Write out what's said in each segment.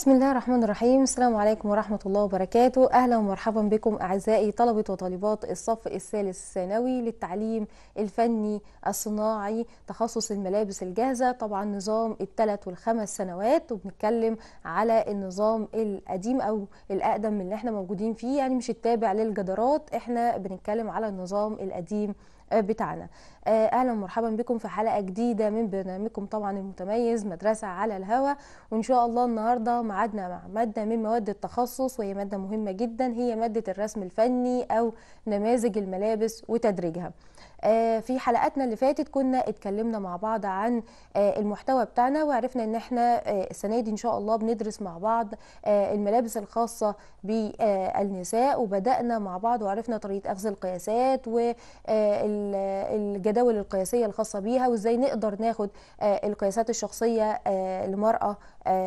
بسم الله الرحمن الرحيم السلام عليكم ورحمة الله وبركاته أهلا ومرحبا بكم أعزائي طلبة وطالبات الصف الثالث الثانوي للتعليم الفني الصناعي تخصص الملابس الجاهزة طبعا نظام الثلاث والخمس سنوات وبنتكلم على النظام القديم أو الأقدم من اللي احنا موجودين فيه يعني مش التابع للجدارات احنا بنتكلم على النظام القديم آه، بتاعنا آه، اهلا ومرحبا بكم في حلقه جديده من برنامجكم طبعا المتميز مدرسه على الهوا وان شاء الله النهارده معادنا مع ماده من مواد التخصص وهي ماده مهمه جدا هي ماده الرسم الفني او نماذج الملابس وتدريجها آه، في حلقاتنا اللي فاتت كنا اتكلمنا مع بعض عن آه، المحتوى بتاعنا وعرفنا ان احنا آه، السنه دي ان شاء الله بندرس مع بعض الملابس الخاصه بالنساء وبدانا مع بعض وعرفنا طريقه اخذ القياسات والجداول القياسيه الخاصه بيها وازاي نقدر ناخد القياسات الشخصيه لمراه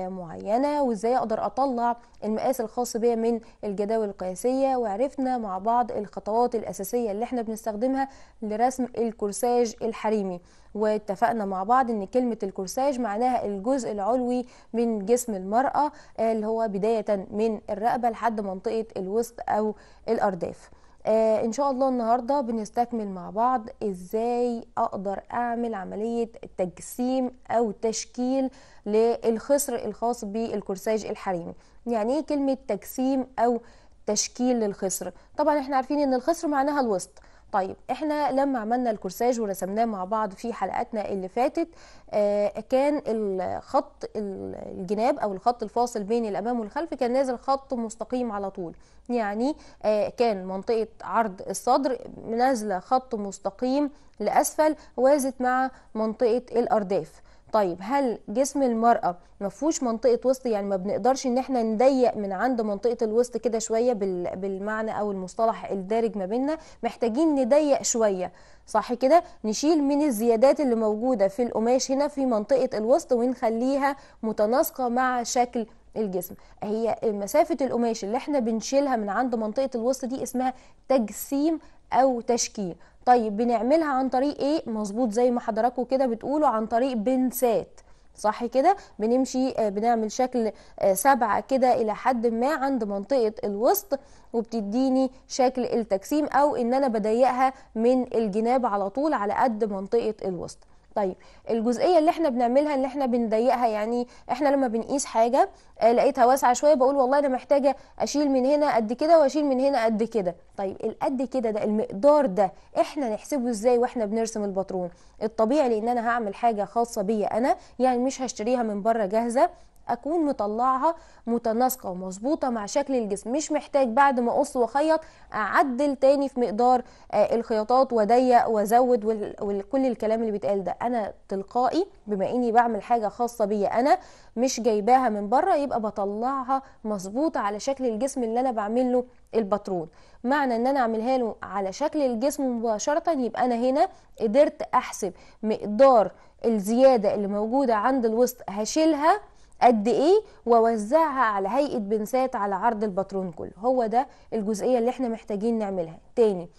معينه وازاي اقدر اطلع المقاس الخاص بها من الجداول القياسيه وعرفنا مع بعض الخطوات الاساسيه اللي احنا بنستخدمها لرسم الكورساج الحريمي واتفقنا مع بعض ان كلمه الكورساج معناها الجزء العلوي من جسم المراه آه، اللي هو بدايه من الرقبه لحد منطقه الوسط او الارداف آه، ان شاء الله النهارده بنستكمل مع بعض ازاي اقدر اعمل عمليه تجسيم او تشكيل للخصر الخاص بالكورساج الحريمي يعني ايه كلمه تجسيم او تشكيل للخصر طبعا احنا عارفين ان الخصر معناها الوسط طيب احنا لما عملنا الكورساج ورسمناه مع بعض في حلقاتنا اللي فاتت آه كان الخط الجناب او الخط الفاصل بين الامام والخلف كان نازل خط مستقيم على طول يعني آه كان منطقه عرض الصدر نازله خط مستقيم لاسفل وازت مع منطقه الارداف طيب هل جسم المرأة ما فيهوش منطقة وسط يعني ما بنقدرش ان احنا نضيق من عند منطقة الوسط كده شوية بالمعنى او المصطلح الدارج ما بيننا محتاجين نضيق شوية صح كده نشيل من الزيادات اللي موجودة في القماش هنا في منطقة الوسط ونخليها متناسقة مع شكل الجسم هي مسافة القماش اللي احنا بنشيلها من عند منطقة الوسط دي اسمها تجسيم او تشكيل طيب بنعملها عن طريق ايه مظبوط زي ما حضراتكم كده بتقولوا عن طريق بنسات صح كده بنمشي آه، بنعمل شكل آه، سبعة كده إلى حد ما عند منطقة الوسط وبتديني شكل التجسيم أو إن أنا بضيقها من الجناب على طول على قد منطقة الوسط طيب الجزئيه اللي احنا بنعملها اللي احنا بنضيقها يعني احنا لما بنقيس حاجه آه، لقيتها واسعه شويه بقول والله انا محتاجه اشيل من هنا قد كده واشيل من هنا قد كده طيب القد كده ده المقدار ده احنا نحسبه ازاي واحنا بنرسم الباترون الطبيعي لان انا هعمل حاجه خاصه بيا انا يعني مش هشتريها من بره جاهزه اكون مطلعها متناسقه ومظبوطه مع شكل الجسم مش محتاج بعد ما اقص واخيط اعدل تاني في مقدار آه، الخياطات واضيق وازود وكل الكلام اللي بيتقال ده انا تلقائي بما اني بعمل حاجه خاصه بيا انا مش جايباها من بره يبقى بطلعها مظبوطه على شكل الجسم اللي انا بعمل له الباترون معنى ان انا اعملها له على شكل الجسم مباشره يبقى انا هنا قدرت احسب مقدار الزياده اللي موجوده عند الوسط هشيلها قد ايه ووزعها على هيئه بنسات على عرض الباترون كله هو ده الجزئيه اللي احنا محتاجين نعملها تاني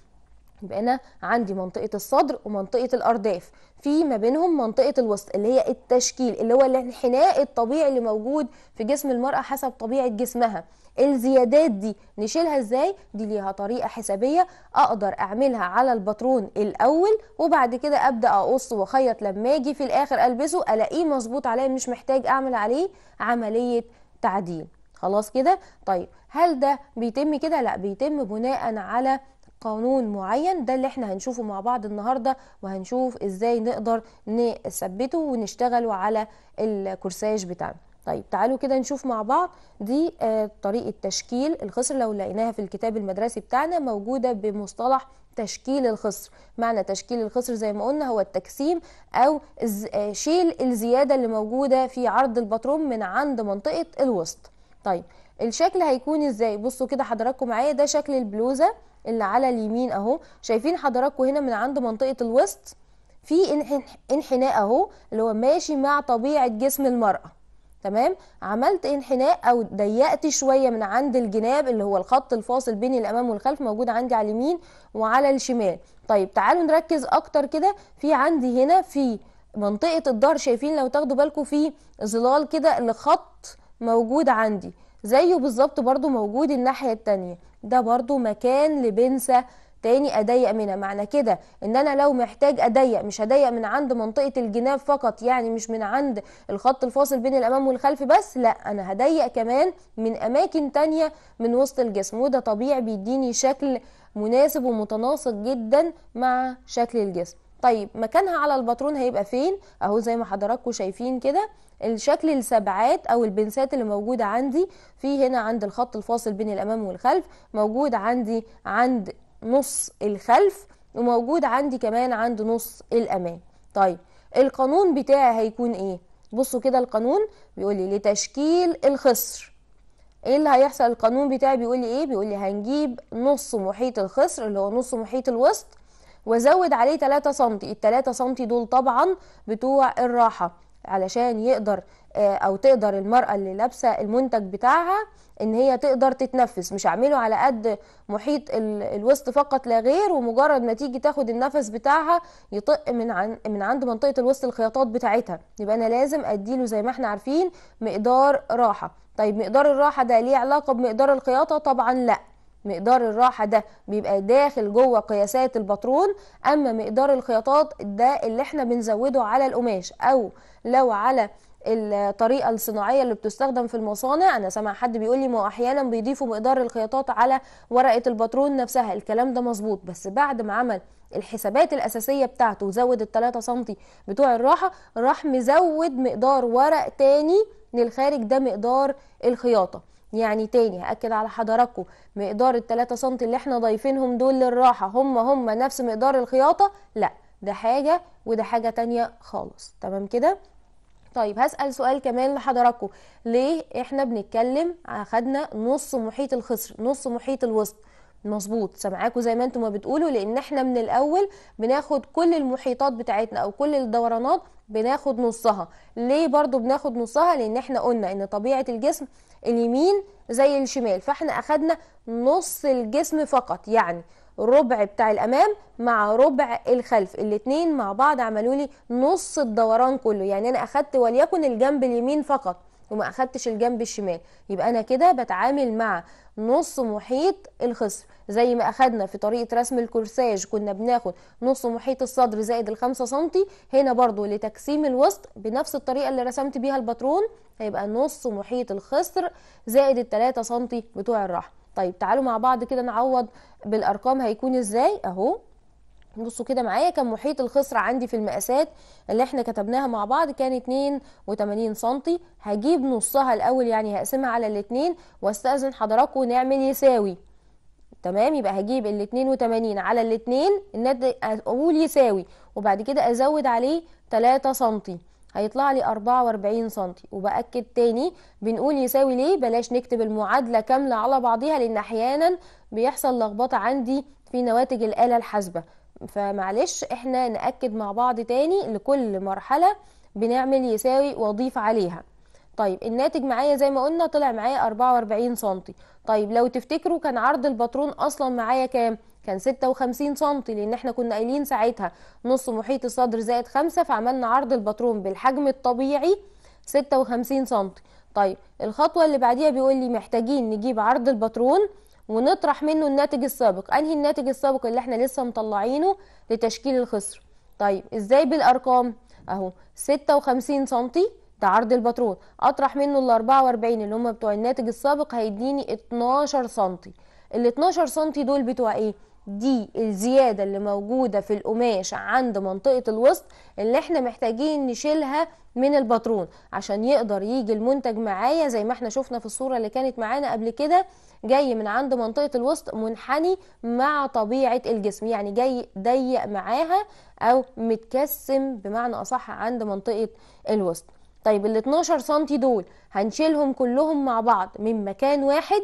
يبقى انا عندي منطقه الصدر ومنطقه الارداف في ما بينهم منطقه الوسط اللي هي التشكيل اللي هو الانحناء الطبيعي اللي موجود في جسم المراه حسب طبيعه جسمها الزيادات دي نشيلها ازاي دي ليها طريقه حسابيه اقدر اعملها على الباترون الاول وبعد كده ابدا اقص واخيط لما اجي في الاخر البسه الاقيه مظبوط عليا مش محتاج اعمل عليه عمليه تعديل خلاص كده طيب هل ده بيتم كده لا بيتم بناء على قانون معين ده اللي احنا هنشوفه مع بعض النهارده وهنشوف ازاي نقدر نثبته ونشتغله على الكورساج بتاعنا طيب تعالوا كده نشوف مع بعض دي آه، طريقه تشكيل الخصر لو لقيناها في الكتاب المدرسي بتاعنا موجوده بمصطلح تشكيل الخصر معنى تشكيل الخصر زي ما قلنا هو التجسيم او آه، شيل الزياده اللي موجوده في عرض البطروم من عند منطقه الوسط طيب الشكل هيكون ازاي بصوا كده حضراتكم معايا ده شكل البلوزه اللي على اليمين اهو شايفين حضراتكم هنا من عند منطقه الوسط في انحناء اهو اللي هو ماشي مع طبيعه جسم المراه تمام عملت انحناء او ضيقت شويه من عند الجناب اللي هو الخط الفاصل بين الامام والخلف موجود عندي على اليمين وعلى الشمال طيب تعالوا نركز اكتر كده في عندي هنا في منطقه الظهر شايفين لو تاخدوا بالكم في ظلال كده الخط موجود عندي زيه بالظبط برضو موجود الناحية التانية ده برضو مكان لبنسة تاني اضيق منها معنى كده ان انا لو محتاج اضيق مش هضيق من عند منطقه الجناب فقط يعني مش من عند الخط الفاصل بين الامام والخلف بس لا انا هضيق كمان من اماكن تانية من وسط الجسم وده طبيعي بيديني شكل مناسب ومتناسق جدا مع شكل الجسم طيب مكانها على الباترون هيبقى فين اهو زي ما حضراتكم شايفين كده الشكل السبعات او البنسات اللي موجوده عندي في هنا عند الخط الفاصل بين الامام والخلف موجود عندي عند نص الخلف وموجود عندي كمان عند نص الامام طيب القانون بتاعي هيكون ايه بصوا كده القانون بيقول لي لتشكيل الخصر ايه اللي هيحصل القانون بتاعي بيقول لي ايه بيقول لي هنجيب نص محيط الخصر اللي هو نص محيط الوسط وزود عليه 3 سم ال 3 سم دول طبعا بتوع الراحه علشان يقدر آه، او تقدر المراه اللي لابسه المنتج بتاعها ان هي تقدر تتنفس مش اعمله على قد محيط الوسط فقط لا غير ومجرد ما تيجي تاخد النفس بتاعها يطق من عن من عند منطقه الوسط الخياطات بتاعتها يبقى انا لازم اديله زي ما احنا عارفين مقدار راحه طيب مقدار الراحه ده ليه علاقه بمقدار الخياطه طبعا لا مقدار الراحة ده بيبقى داخل جوه قياسات الباترون أما مقدار الخياطات ده اللي احنا بنزوده على القماش أو لو على الطريقه الصناعيه اللي بتستخدم في المصانع انا سمع حد بيقول لي ما هو احيانا بيضيفوا مقدار الخياطات على ورقه الباترون نفسها الكلام ده مظبوط بس بعد ما عمل الحسابات الاساسيه بتاعته وزود ال سنتي بتوع الراحه راح مزود مقدار ورق تاني للخارج ده مقدار الخياطه يعني تاني هاكد على حضراتكم مقدار ال 3 سم اللي احنا ضايفينهم دول للراحه هم هم نفس مقدار الخياطه لا ده حاجه وده حاجه تانية خالص تمام كده طيب هسأل سؤال كمان لحضراتكم ليه احنا بنتكلم اخدنا آه، نص محيط الخصر نص محيط الوسط مظبوط سامعاكم زي ما انتم ما بتقولوا لان احنا من الاول بناخد كل المحيطات بتاعتنا او كل الدورانات بناخد نصها ليه برضو بناخد نصها لان احنا قلنا ان طبيعه الجسم اليمين زي الشمال فاحنا اخدنا نص الجسم فقط يعني ربع بتاع الامام مع ربع الخلف الاتنين مع بعض عملوا لي نص الدوران كله يعني انا اخدت وليكن الجنب اليمين فقط وما اخدتش الجنب الشمال يبقى انا كده بتعامل مع نص محيط الخصر زي ما اخدنا في طريقه رسم الكورساج كنا بناخد نص محيط الصدر زائد ال 5 سم هنا برضو لتقسيم الوسط بنفس الطريقه اللي رسمت بيها الباترون هيبقى نص محيط الخصر زائد التلاتة سم بتوع الرحم طيب تعالوا مع بعض كده نعوض بالارقام هيكون ازاي اهو بصوا كده معايا كان محيط الخصر عندي في المقاسات اللي احنا كتبناها مع بعض كان 82 سم هجيب نصها الاول يعني هقسمها على الاتنين واستأذن حضراتكم نعمل يساوي تمام يبقى هجيب ال 82 على الاتنين الند اقول يساوي وبعد كده ازود عليه 3 سم هيطلع لي 44 سم وباكد تاني بنقول يساوي ليه بلاش نكتب المعادله كامله على بعضها لان احيانا بيحصل لخبطه عندي في نواتج الاله الحاسبه فمعلش احنا نأكد مع بعض تاني لكل مرحلة بنعمل يساوي واضيف عليها طيب الناتج معايا زي ما قلنا طلع معايا 44 سنتي طيب لو تفتكروا كان عرض الباترون اصلا معايا كام كان 56 سنتي لان احنا كنا قايلين ساعتها نص محيط الصدر زائد 5 فعملنا عرض الباترون بالحجم الطبيعي 56 سنتي طيب الخطوه اللي بعديها بيقول لي محتاجين نجيب عرض الباترون ونطرح منه الناتج السابق انهي الناتج السابق اللي احنا لسه مطلعينه لتشكيل الخصر طيب ازاي بالارقام اهو 56 سم ده عرض الباترون اطرح منه ال 44 اللي هم بتوع الناتج السابق هيديني 12 سم ال 12 سم دول بتوع ايه دي الزيادة اللي موجودة في القماش عند منطقة الوسط اللي احنا محتاجين نشيلها من الباترون عشان يقدر يجي المنتج معايا زي ما احنا شفنا في الصورة اللي كانت معانا قبل كده جاي من عند منطقة الوسط منحني مع طبيعة الجسم يعني جاي ضيق معاها او متكسم بمعنى اصح عند منطقة الوسط طيب ال 12 سم دول هنشيلهم كلهم مع بعض من مكان واحد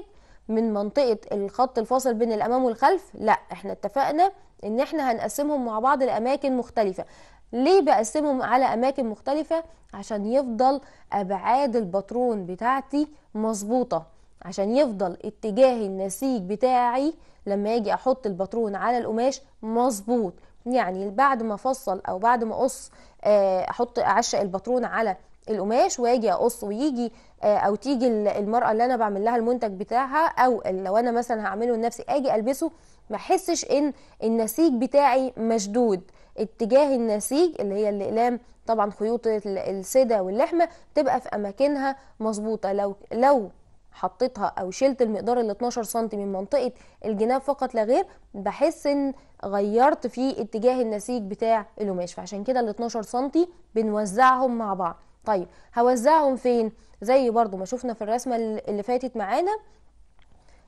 من منطقه الخط الفاصل بين الامام والخلف لا احنا اتفقنا ان احنا هنقسمهم مع بعض لاماكن مختلفه ليه بقسمهم على اماكن مختلفه عشان يفضل ابعاد الباترون بتاعتي مظبوطه عشان يفضل اتجاه النسيج بتاعي لما اجي احط الباترون على القماش مظبوط يعني بعد ما افصل او بعد ما اقص آه، احط اعشق الباترون على القماش واجي اقص ويجي آه، او تيجي المراه اللي انا بعمل لها المنتج بتاعها او لو انا مثلا هعمله لنفسي اجي البسه ما احسش ان النسيج بتاعي مشدود اتجاه النسيج اللي هي الاقلام طبعا خيوط السده واللحمه تبقى في اماكنها مظبوطه لو لو حطيتها او شلت المقدار ال 12 سم من منطقه الجناب فقط لا غير بحس ان غيرت في اتجاه النسيج بتاع القماش فعشان كده ال 12 سم بنوزعهم مع بعض طيب هوزعهم فين زي برضو ما شفنا في الرسمة اللي فاتت معانا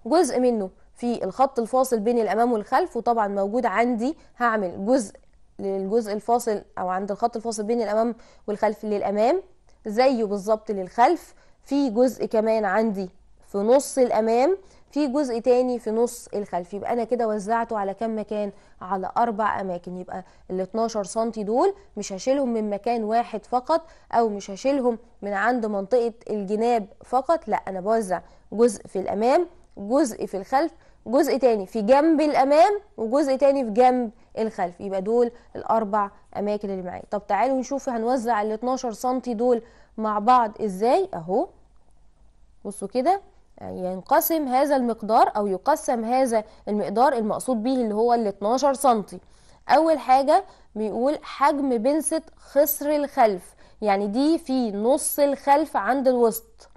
جزء منه في الخط الفاصل بين الامام والخلف وطبعا موجود عندي هعمل جزء للجزء الفاصل او عند الخط الفاصل بين الامام والخلف للامام زيه بالظبط للخلف في جزء كمان عندي في نص الامام في جزء تاني في نص الخلف يبقى انا كده وزعته على كام مكان على اربع اماكن يبقى ال 12 سم دول مش هشيلهم من مكان واحد فقط او مش هشيلهم من عند منطقه الجناب فقط لا انا بوزع جزء في الامام جزء في الخلف جزء تاني في جنب الامام وجزء تاني في جنب الخلف يبقى دول الاربع اماكن اللي معايا طب تعالوا نشوف هنوزع ال 12 سم دول مع بعض ازاي اهو بصوا كده يعني ينقسم هذا المقدار أو يقسم هذا المقدار المقصود به اللي هو ال 12 سنتي أول حاجة بيقول حجم بنسة خصر الخلف يعني دي في نص الخلف عند الوسط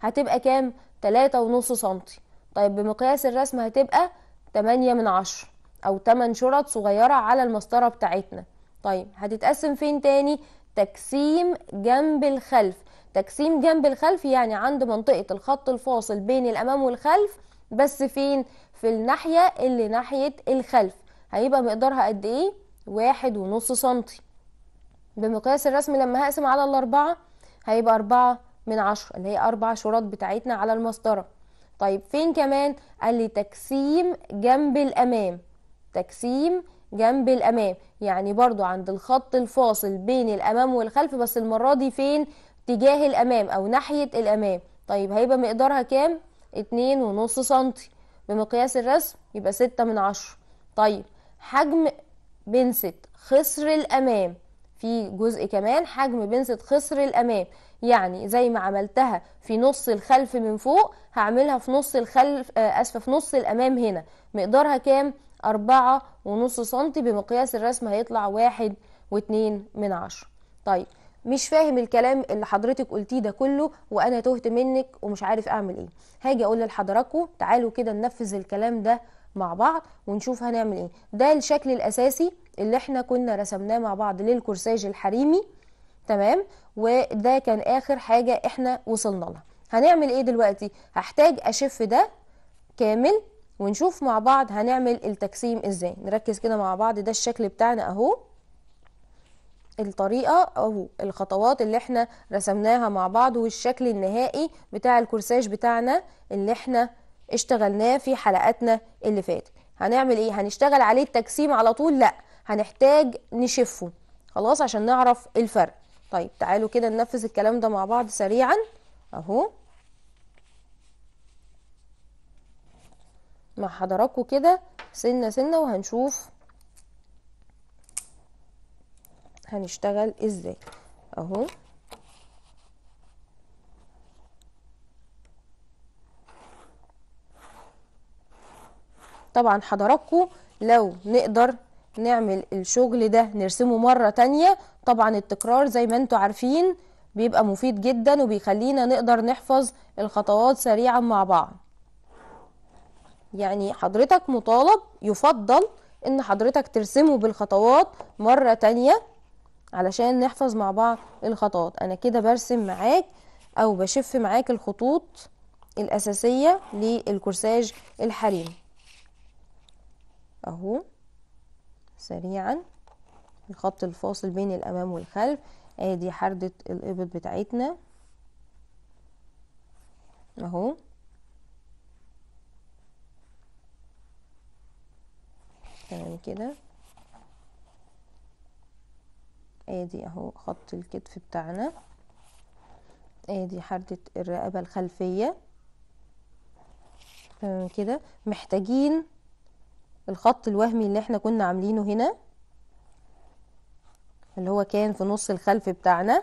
هتبقى كام؟ 3.5 سنتي طيب بمقياس الرسم هتبقى 8 من 10 أو 8 شرط صغيرة على المسطرة بتاعتنا طيب هتتقسم فين تاني تجسيم جنب الخلف تجسيم جنب الخلف يعني عند منطقة الخط الفاصل بين الأمام والخلف بس فين في الناحية اللي ناحية الخلف هيبقى مقدارها قد ايه واحد ونص سنتي بمقياس الرسم لما هقسم على الأربعة هيبقى أربعة من عشرة اللي هي أربع شرات بتاعتنا على المسطرة طيب فين كمان قال لي تجسيم جنب الأمام تجسيم جنب الامام يعني برضو عند الخط الفاصل بين الامام والخلف بس المرة دي فين تجاه الامام او ناحية الامام طيب هيبقى مقدارها كام اتنين ونص سنتي بمقياس الرسم يبقى ستة من عشرة طيب حجم بنسة خصر الامام في جزء كمان حجم بنسة خصر الامام يعني زي ما عملتها في نص الخلف من فوق هعملها في نص الخلف آه، اسفه في نص الامام هنا مقدارها كام أربعة ونص سنتي بمقياس الرسم هيطلع واحد واتنين من عشرة طيب مش فاهم الكلام اللي حضرتك قلتيه ده كله وانا تهت منك ومش عارف اعمل ايه هاجي اقول لحضراتكم تعالوا كده ننفذ الكلام ده مع بعض ونشوف هنعمل ايه ده الشكل الاساسي اللي احنا كنا رسمناه مع بعض للكورساج الحريمي تمام وده كان اخر حاجه احنا وصلنا لها هنعمل ايه دلوقتي هحتاج اشف ده كامل ونشوف مع بعض هنعمل التقسيم ازاي نركز كده مع بعض ده الشكل بتاعنا اهو الطريقة أو الخطوات اللي احنا رسمناها مع بعض والشكل النهائي بتاع الكورساج بتاعنا اللي احنا اشتغلناه في حلقاتنا اللي فاتت هنعمل ايه هنشتغل عليه التقسيم على طول لا هنحتاج نشفه خلاص عشان نعرف الفرق طيب تعالوا كده ننفذ الكلام ده مع بعض سريعا اهو مع حضراتكم كده سنه سنه وهنشوف هنشتغل ازاي اهو طبعا حضراتكم لو نقدر نعمل الشغل ده نرسمه مرة تانية طبعا التكرار زي ما انتوا عارفين بيبقى مفيد جدا وبيخلينا نقدر نحفظ الخطوات سريعا مع بعض يعني حضرتك مطالب يفضل ان حضرتك ترسمه بالخطوات مرة تانية علشان نحفظ مع بعض الخطوات انا كده برسم معاك او بشف معاك الخطوط الاساسية للكورساج الحريم اهو سريعا الخط الفاصل بين الامام والخلف ادي حردة الابط بتاعتنا اهو يعني كده ادي اهو خط الكتف بتاعنا ادي حردة الرقبة الخلفية تمام آه، كده محتاجين الخط الوهمي اللي احنا كنا عاملينه هنا اللي هو كان في نص الخلف بتاعنا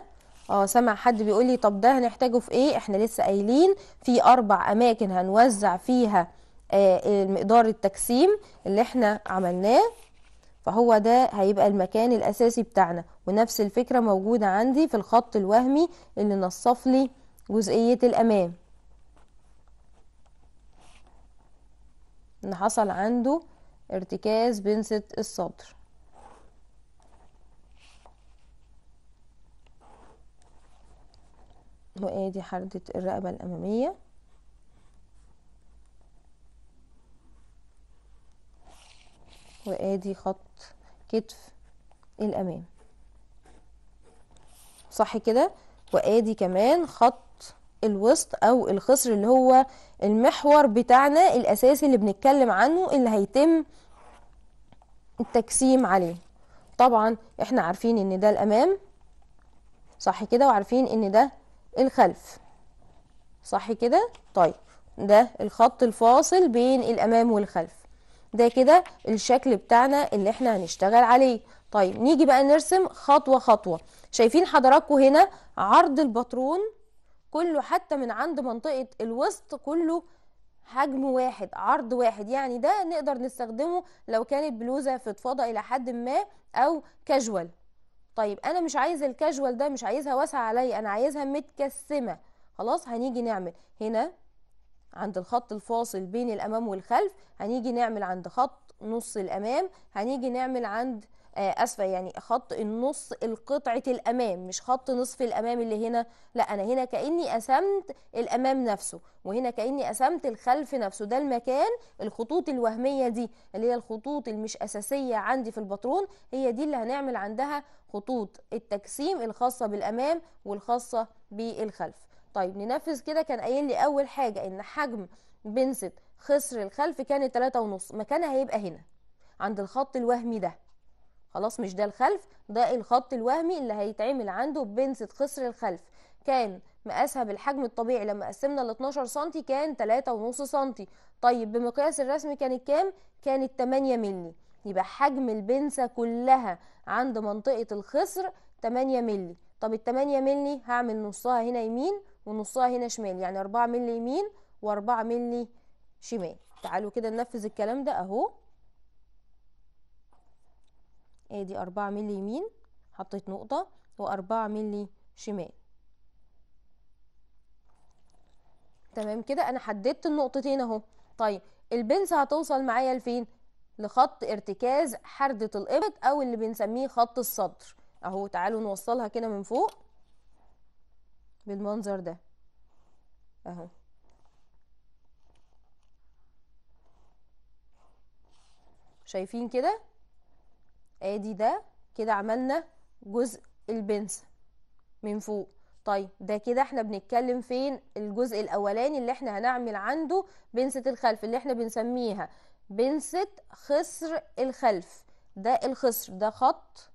اه سمع حد بيقول لي طب ده هنحتاجه في ايه احنا لسه قايلين في اربع اماكن هنوزع فيها آه، آه، مقدار التجسيم اللي احنا عملناه فهو ده هيبقى المكان الاساسي بتاعنا ونفس الفكرة موجودة عندي في الخط الوهمي اللي نصف لي جزئية الامام ان حصل عنده ارتكاز بنسة الصدر وادي حردة الرقبة الامامية وادي خط كتف الامام صح كده وادي كمان خط الوسط او الخصر اللي هو المحور بتاعنا الاساسي اللي بنتكلم عنه اللي هيتم التجسيم عليه طبعا احنا عارفين ان ده الامام صح كده وعارفين ان ده الخلف صح كده طيب ده الخط الفاصل بين الامام والخلف ده كده الشكل بتاعنا اللي احنا هنشتغل عليه طيب نيجي بقى نرسم خطوة خطوة شايفين حضراتكم هنا عرض الباترون كله حتى من عند منطقة الوسط كله حجم واحد عرض واحد يعني ده نقدر نستخدمه لو كانت بلوزة فضفاضة إلى حد ما أو كاجوال طيب أنا مش عايز الكاجوال ده مش عايزها واسعة عليا أنا عايزها متكسمة خلاص هنيجي نعمل هنا عند الخط الفاصل بين الامام والخلف هنيجي نعمل عند خط نص الامام هنيجي نعمل عند آه، اسفه يعني خط النص القطعه الامام مش خط نصف الامام اللي هنا لا انا هنا كاني قسمت الامام نفسه وهنا كاني قسمت الخلف نفسه ده المكان الخطوط الوهميه دي اللي هي الخطوط المش اساسيه عندي في الباترون هي دي اللي هنعمل عندها خطوط التجسيم الخاصه بالامام والخاصه بالخلف طيب ننفذ كده كان قايل لي اول حاجه ان حجم بنسة خصر الخلف كانت 3.5 ونص مكانها هيبقى هنا عند الخط الوهمي ده خلاص مش ده الخلف ده الخط الوهمي اللي هيتعمل عنده بنسة خصر الخلف كان مقاسها بالحجم الطبيعي لما قسمنا ال 12 سم كان 3.5 سم طيب بمقياس الرسم كانت كام كانت 8 مللي يبقى حجم البنسة كلها عند منطقة الخصر 8 مللي طب ال 8 مللي هعمل نصها هنا يمين ونصها هنا شمال يعني 4 مللي يمين و4 مللي شمال تعالوا كده ننفذ الكلام ده اهو ادي 4 مللي يمين حطيت نقطة و4 مللي شمال تمام كده انا حددت النقطتين اهو طيب البنس هتوصل معايا لفين لخط ارتكاز حردة الإبط او اللي بنسميه خط الصدر اهو تعالوا نوصلها كده من فوق بالمنظر ده اهو شايفين كده ادي ده كده عملنا جزء البنس من فوق طيب ده كده احنا بنتكلم فين الجزء الاولاني اللي احنا هنعمل عنده بنسة الخلف اللي احنا بنسميها بنسة خصر الخلف ده الخصر ده خط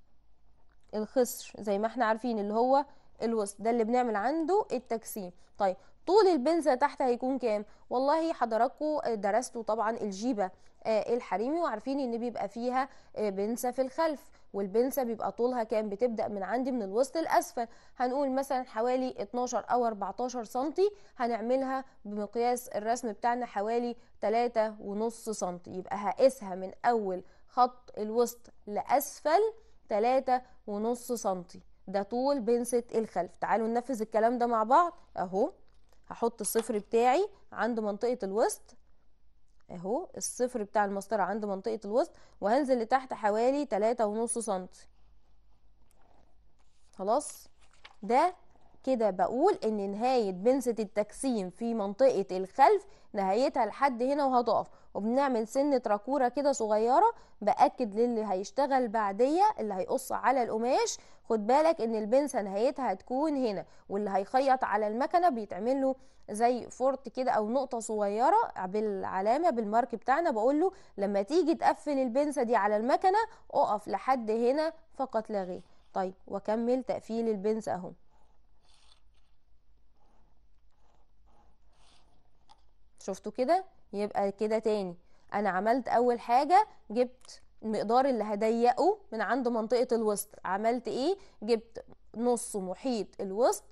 الخصر زي ما احنا عارفين اللي هو الوسط ده اللي بنعمل عنده التجسيم طيب طول البنزة تحت هيكون كام والله حضراتكم درستوا طبعا الجيبة آه، الحريمي وعارفين ان بيبقى فيها آه، بنسة في الخلف والبنسة بيبقى طولها كام بتبدأ من عندي من الوسط الأسفل هنقول مثلا حوالي 12 أو 14 سنتي هنعملها بمقياس الرسم بتاعنا حوالي 3.5 سنتي يبقى هقيسها من أول خط الوسط لأسفل 3.5 سنتي ده طول بنسة الخلف تعالوا ننفذ الكلام ده مع بعض اهو هحط الصفر بتاعي عند منطقة الوسط اهو الصفر بتاع المسطرة عند منطقة الوسط وهنزل لتحت حوالي تلاتة ونص سنتي خلاص ده كده بقول ان نهاية بنسة التجسيم في منطقة الخلف نهايتها لحد هنا وهتقف وبنعمل سنة راكورة كده صغيرة بأكد للي هيشتغل بعدية اللي هيقص على القماش خد بالك ان البنسة نهايتها هتكون هنا واللي هيخيط على المكنة بيتعمل له زي فورت كده او نقطة صغيرة بالعلامة بالمارك بتاعنا بقول له لما تيجي تقفل البنسة دي على المكنة اقف لحد هنا فقط لا غير طيب وكمل تقفيل البنسة اهو شفتوا كده يبقى كده تاني انا عملت اول حاجه جبت المقدار اللي هضيقه من عند منطقه الوسط عملت ايه جبت نص محيط الوسط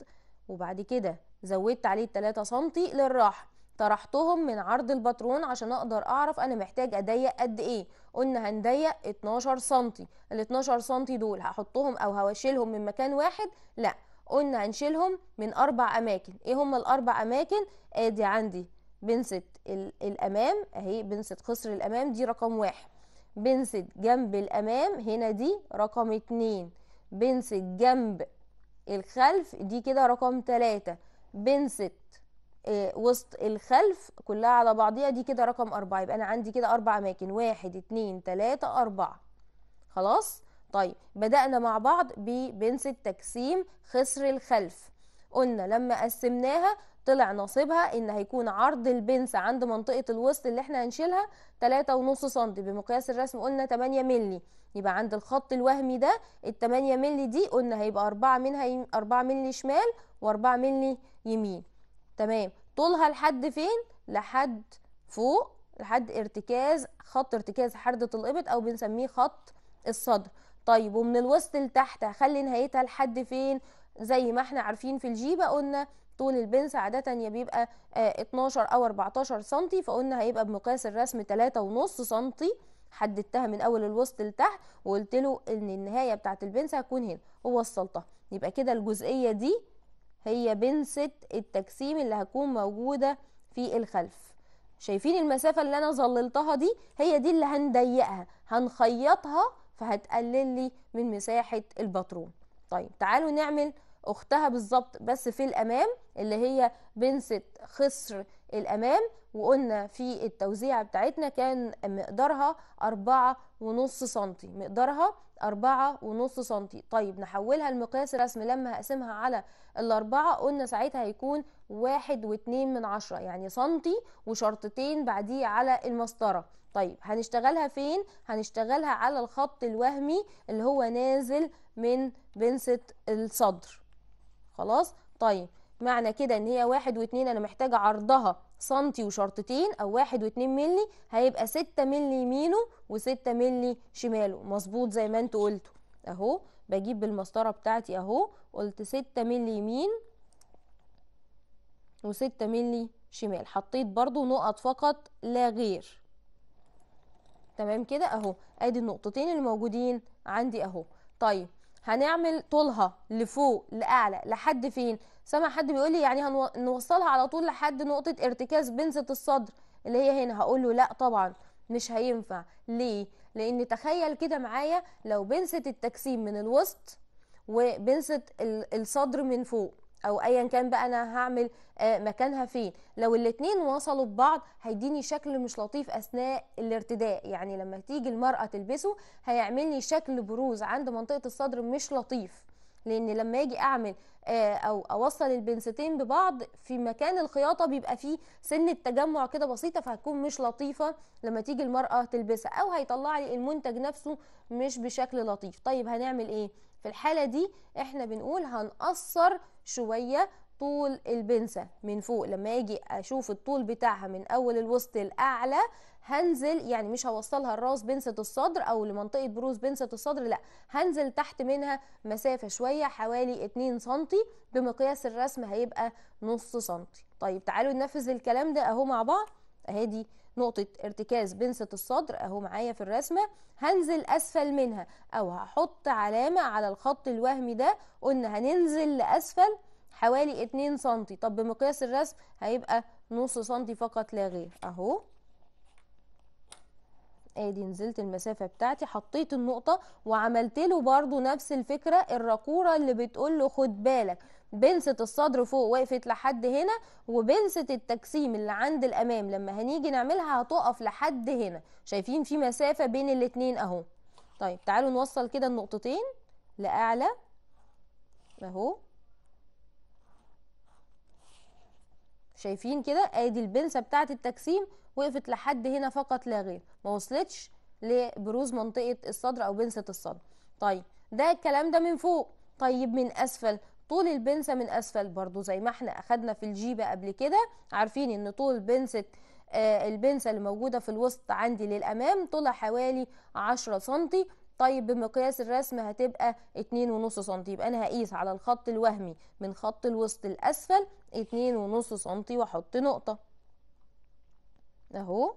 وبعد كده زودت عليه 3 سم للراحه طرحتهم من عرض الباترون عشان اقدر اعرف انا محتاج اضيق قد ايه قلنا هنضيق 12 سم ال 12 سم دول هحطهم او هشيلهم من مكان واحد لا قلنا هنشيلهم من اربع اماكن ايه هما الاربع اماكن ادي عندي بنسة الأمام أهي بنسة خصر الأمام دي رقم واحد بنسة جنب الأمام هنا دي رقم اتنين بنسة جنب الخلف دي كده رقم تلاتة بنسة آه، وسط الخلف كلها على بعضيها دي كده رقم أربعة يبقى أنا عندي كده أربع أماكن واحد اتنين تلاتة أربعة خلاص طيب بدأنا مع بعض ببنسة تقسيم خصر الخلف قلنا لما قسمناها طلع نصيبها ان هيكون عرض البنس عند منطقه الوسط اللي احنا هنشيلها 3.5 سم بمقياس الرسم قلنا 8 ملي يبقى عند الخط الوهمي ده ال 8 دي قلنا هيبقى 4 منها 4 ملي شمال و4 يمين تمام طولها لحد فين لحد فوق لحد ارتكاز خط ارتكاز حردة الإبط أو بنسميه خط الصدر طيب ومن الوسط لتحت هخلي نهايتها لحد فين زي ما احنا عارفين في الجيبه قلنا طول البنس عادة يا بيبقى 12 آه، أو 14 سنتي فقلنا هيبقى بمقياس الرسم 3.5 سنتي حددتها من أول الوسط لتحت وقلت له إن النهاية بتاعة البنس هتكون هنا ووصلتها يبقى كده الجزئية دي هي بنسة التجسيم اللي هتكون موجودة في الخلف شايفين المسافة اللي أنا ظللتها دي هي دي اللي هنضيقها هنخيطها فهتقلل لي من مساحة الباترون طيب تعالوا نعمل اختها بالظبط بس في الامام اللي هي بنسة خصر الامام وقلنا في التوزيع بتاعتنا كان مقدارها أربعة ونص سنتي مقدارها أربعة ونص سنتي طيب نحولها لمقياس الرسم لما هقسمها على الأربعة قلنا ساعتها هيكون واحد واتنين من عشرة يعني سنتي وشرطتين بعديه على المسطرة طيب هنشتغلها فين؟ هنشتغلها على الخط الوهمي اللي هو نازل من بنسة الصدر خلاص طيب معنى كده ان هي واحد واتنين انا محتاجة عرضها سنتي وشرطتين او واحد واتنين ملي هيبقى ستة ملي يمينه وستة ملي شماله مظبوط زي ما انتوا قلتوا اهو بجيب بالمسطرة بتاعتي اهو قلت ستة ملي يمين وستة ملي شمال حطيت برضو نقط فقط لا غير تمام كده اهو ادي النقطتين الموجودين عندي اهو طيب هنعمل طولها لفوق لاعلى لحد فين سامع حد بيقول لي يعني هنوصلها على طول لحد نقطه ارتكاز بنزه الصدر اللي هي هنا هقول له لا طبعا مش هينفع ليه لان تخيل كده معايا لو بنزه التجسيم من الوسط وبنزه الصدر من فوق او ايا كان بقى انا هعمل آه، مكانها فين لو الاتنين وصلوا ببعض هيديني شكل مش لطيف اثناء الارتداء يعني لما تيجي المراه تلبسه هيعمل لي شكل بروز عند منطقه الصدر مش لطيف لان لما اجي اعمل آه، او اوصل البنستين ببعض في مكان الخياطه بيبقى فيه سنه تجمع كده بسيطه فهتكون مش لطيفه لما تيجي المراه تلبسها او هيطلع لي المنتج نفسه مش بشكل لطيف طيب هنعمل ايه في الحاله دي احنا بنقول هنقصر شويه طول البنسة من فوق لما اجي اشوف الطول بتاعها من اول الوسط الاعلى هنزل يعني مش هوصلها الراس بنسة الصدر او لمنطقة بروز بنسة الصدر لا هنزل تحت منها مسافة شوية حوالي 2 سنتي بمقياس الرسم هيبقى نص سنتي طيب تعالوا ننفذ الكلام ده اهو مع بعض اهي دي نقطة ارتكاز بنسة الصدر اهو معايا في الرسمة هنزل اسفل منها او هحط علامة على الخط الوهمي ده قلنا هننزل لاسفل حوالي 2 سم طب بمقياس الرسم هيبقى نص سم فقط لا غير اهو ادي نزلت المسافة بتاعتي حطيت النقطة وعملت له برضو نفس الفكرة الراكورة اللي بتقول له خد بالك بنسة الصدر فوق وقفت لحد هنا وبنسة التجسيم اللي عند الامام لما هنيجي نعملها هتقف لحد هنا شايفين في مسافة بين الاتنين اهو طيب تعالوا نوصل كده النقطتين لاعلى اهو شايفين كده ادي البنسه بتاعه التجسيم وقفت لحد هنا فقط لا غير ما وصلتش لبروز منطقه الصدر او بنسه الصدر طيب ده الكلام ده من فوق طيب من اسفل طول البنسه من اسفل برضو زي ما احنا اخدنا في الجيبه قبل كده عارفين ان طول بنسه آه، البنسه اللي موجوده في الوسط عندي للامام طولها حوالي 10 سم طيب بمقياس الرسم هتبقى 2.5 سم يبقى انا هقيس على الخط الوهمي من خط الوسط لاسفل 2.5 سم واحط نقطه اهو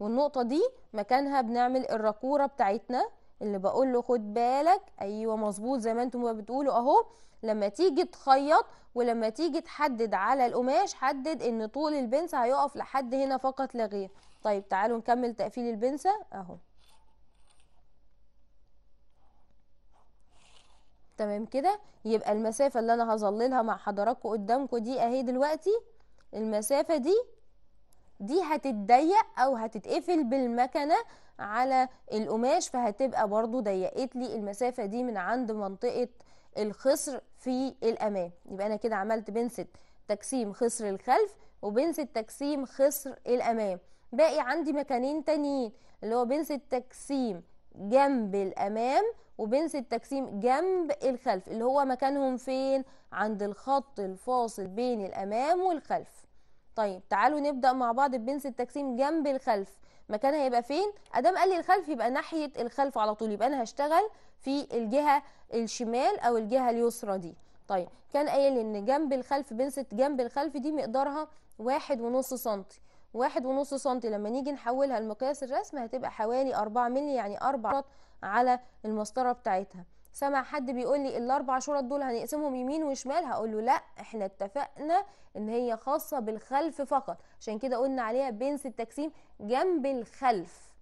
والنقطه دي مكانها بنعمل الراكوره بتاعتنا اللي بقول له خد بالك ايوه مظبوط زي ما انتم بتقولوا اهو لما تيجي تخيط ولما تيجي تحدد على القماش حدد ان طول البنسه هيقف لحد هنا فقط لا غير طيب تعالوا نكمل تقفيل البنسه اهو تمام كده يبقى المسافة اللي انا هظللها مع حضراتكم قدامكم دي اهي دلوقتي المسافة دي دي هتتضيق او هتتقفل بالمكنة على القماش فهتبقى برضو ضيقت لي المسافة دي من عند منطقة الخصر في الامام يبقى انا كده عملت بنسة تقسيم خصر الخلف وبنسة تقسيم خصر الامام باقي عندي مكانين تانيين اللي هو بنسة تقسيم جنب الامام وبنس التجسيم جنب الخلف اللي هو مكانهم فين عند الخط الفاصل بين الامام والخلف طيب تعالوا نبدا مع بعض ببنس التجسيم جنب الخلف مكانها هيبقى فين ادام قال لي الخلف يبقى ناحيه الخلف على طول يبقى انا هشتغل في الجهه الشمال او الجهه اليسرى دي طيب كان قايل ان جنب الخلف بنسة جنب الخلف دي مقدارها واحد ونص سنتي واحد ونص سنتي لما نيجي نحولها لمقياس الرسم هتبقى حوالي 4 مللي يعني أربع شرط على المسطرة بتاعتها سمع حد بيقول لي الاربع شرط دول هنقسمهم يمين وشمال هقول له لا احنا اتفقنا ان هي خاصه بالخلف فقط عشان كده قلنا عليها بنس التجسيم جنب الخلف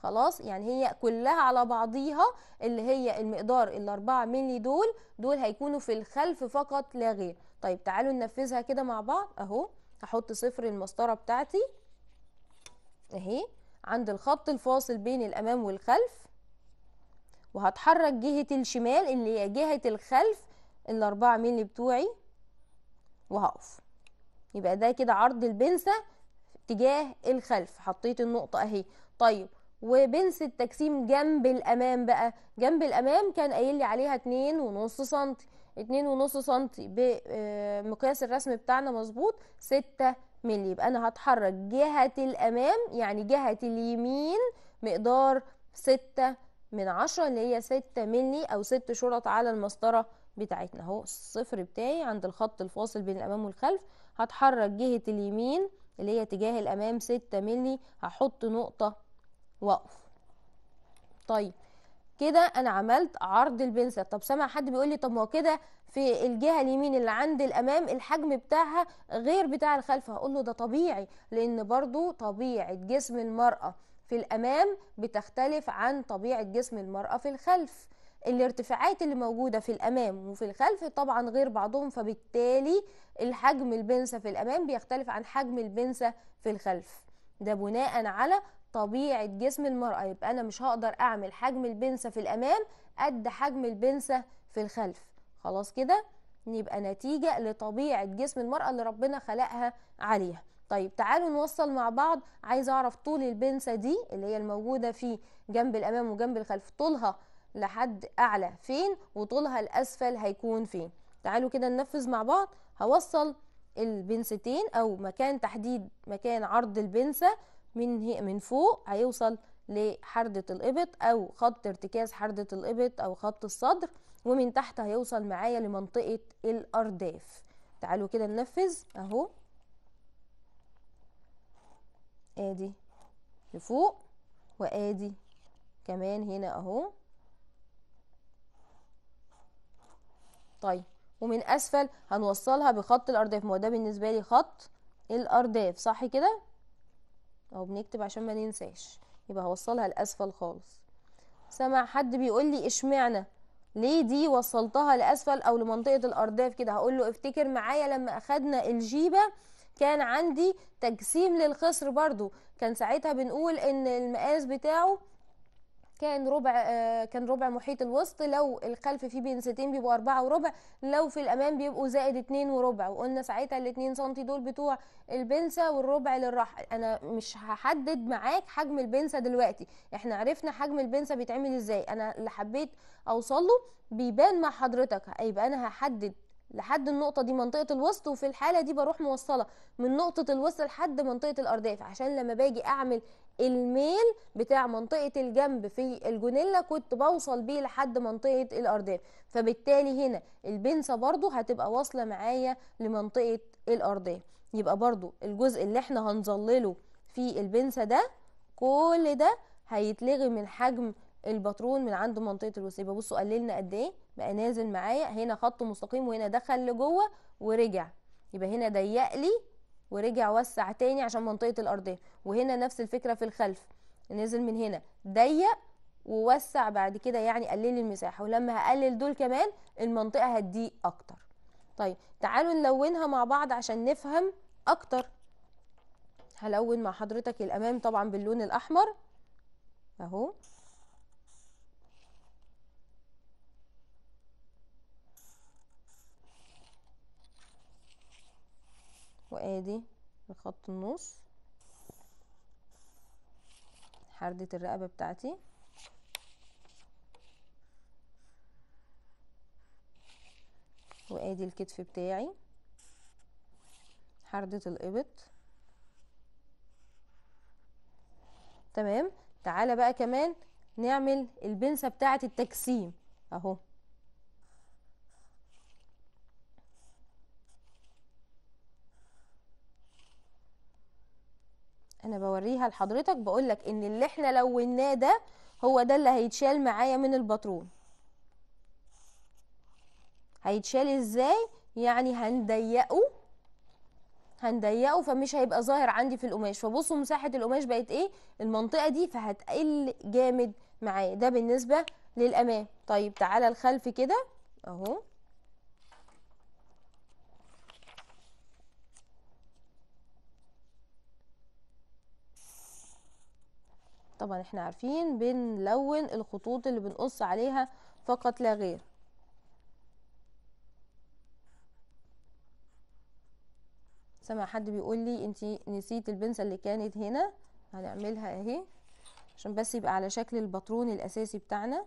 خلاص يعني هي كلها على بعضيها اللي هي المقدار الاربعة مللي دول دول هيكونوا في الخلف فقط لا غير طيب تعالوا ننفذها كده مع بعض اهو هحط صفر المسطره بتاعتي اهي عند الخط الفاصل بين الامام والخلف وهتحرك جهه الشمال اللي هي جهه الخلف الاربعة ميلي بتوعي وهقف يبقى ده كده عرض البنسة اتجاه الخلف حطيت النقطة اهي طيب وبنسة تجسيم جنب الامام بقى جنب الامام كان قايل لي عليها اتنين ونص سنتي اتنين ونص سنتي بمقياس آه، الرسم بتاعنا مظبوط ستة مللي يبقى انا هتحرك جهة الامام يعني جهة اليمين مقدار ستة من عشرة اللي هي ستة مللي او ست شرط على المسطرة بتاعتنا اهو الصفر بتاعي عند الخط الفاصل بين الامام والخلف هتحرك جهة اليمين اللي هي تجاه الامام ستة مللي هحط نقطة وقف طيب كده انا عملت عرض البنسة طب سامع حد بيقول لي طب ما كده في الجهه اليمين اللي عند الامام الحجم بتاعها غير بتاع الخلف هقول له ده طبيعي لان برضو طبيعه جسم المراه في الامام بتختلف عن طبيعه جسم المراه في الخلف الارتفاعات اللي موجوده في الامام وفي الخلف طبعا غير بعضهم فبالتالي الحجم البنسه في الامام بيختلف عن حجم البنسه في الخلف ده بناء على طبيعه جسم المراه يبقى انا مش هقدر اعمل حجم البنسه في الامام قد حجم البنسه في الخلف خلاص كده يبقى نتيجه لطبيعه جسم المراه اللي ربنا خلقها عليها طيب تعالوا نوصل مع بعض عايز اعرف طول البنسه دي اللي هي الموجوده في جنب الامام وجنب الخلف طولها لحد اعلى فين وطولها الاسفل هيكون فين تعالوا كده ننفذ مع بعض هوصل البنستين او مكان تحديد مكان عرض البنسه من من فوق هيوصل لحردة الإبط أو خط ارتكاز حردة الإبط أو خط الصدر ومن تحت هيوصل معايا لمنطقة الأرداف تعالوا كده ننفذ أهو آدي لفوق وآدي كمان هنا أهو طيب ومن أسفل هنوصلها بخط الأرداف ما هو ده بالنسبة لي خط الأرداف صح كده او بنكتب عشان ما ننساش يبقى هوصلها لاسفل خالص سمع حد بيقول لي اشمعنى ليه دي وصلتها لاسفل او لمنطقه الارداف كده هقول له افتكر معايا لما اخدنا الجيبه كان عندي تجسيم للخصر برضو كان ساعتها بنقول ان المقاس بتاعه كان ربع آه، كان ربع محيط الوسط لو الخلف فيه بنستين بيبقوا أربعة وربع لو في الأمام بيبقوا زائد اتنين وربع وقلنا ساعتها الاتنين سنتي دول بتوع البنسة والربع للرحل أنا مش هحدد معاك حجم البنسة دلوقتي احنا عرفنا حجم البنسة بيتعمل ازاي أنا اللي حبيت أوصله بيبان مع حضرتك يبقى أنا هحدد لحد النقطه دي منطقه الوسط وفي الحاله دي بروح موصله من نقطه الوسط لحد منطقه الارداف عشان لما باجي اعمل الميل بتاع منطقه الجنب في الجونيلا كنت بوصل بيه لحد منطقه الارداف فبالتالي هنا البنسه برضو هتبقى واصله معايا لمنطقه الارداف يبقى برضو الجزء اللي احنا هنظلله في البنسه ده كل ده هيتلغي من حجم الباترون من عند منطقه الوسيبه بصوا قللنا قد ايه بقى نازل معايا هنا خط مستقيم وهنا دخل لجوه ورجع يبقى هنا ضيق لي ورجع وسع تاني عشان منطقه الارضيه وهنا نفس الفكره في الخلف نزل من هنا ضيق ووسع بعد كده يعني قلل المساحه ولما هقلل دول كمان المنطقه هتضيق اكتر طيب تعالوا نلونها مع بعض عشان نفهم اكتر هلون مع حضرتك الامام طبعا باللون الاحمر اهو وادي الخط النص حردة الرقبة بتاعتي وادي الكتف بتاعي حردة القبط تمام تعالى بقى كمان نعمل البنسة بتاعة التجسيم اهو انا بوريها لحضرتك بقول لك ان اللي احنا لوناه ده هو ده اللي هيتشال معايا من الباترون هيتشال ازاي يعني هنضيقه هنضيقه فمش هيبقى ظاهر عندي في القماش فبصوا مساحه القماش بقت ايه المنطقه دي فهتقل جامد معايا ده بالنسبه للامام طيب تعالى الخلف كده اهو طبعا احنا عارفين بنلون الخطوط اللي بنقص عليها فقط لا غير سمع حد بيقول لي انت نسيت البنسه اللي كانت هنا هنعملها اهي عشان بس يبقى على شكل الباترون الاساسي بتاعنا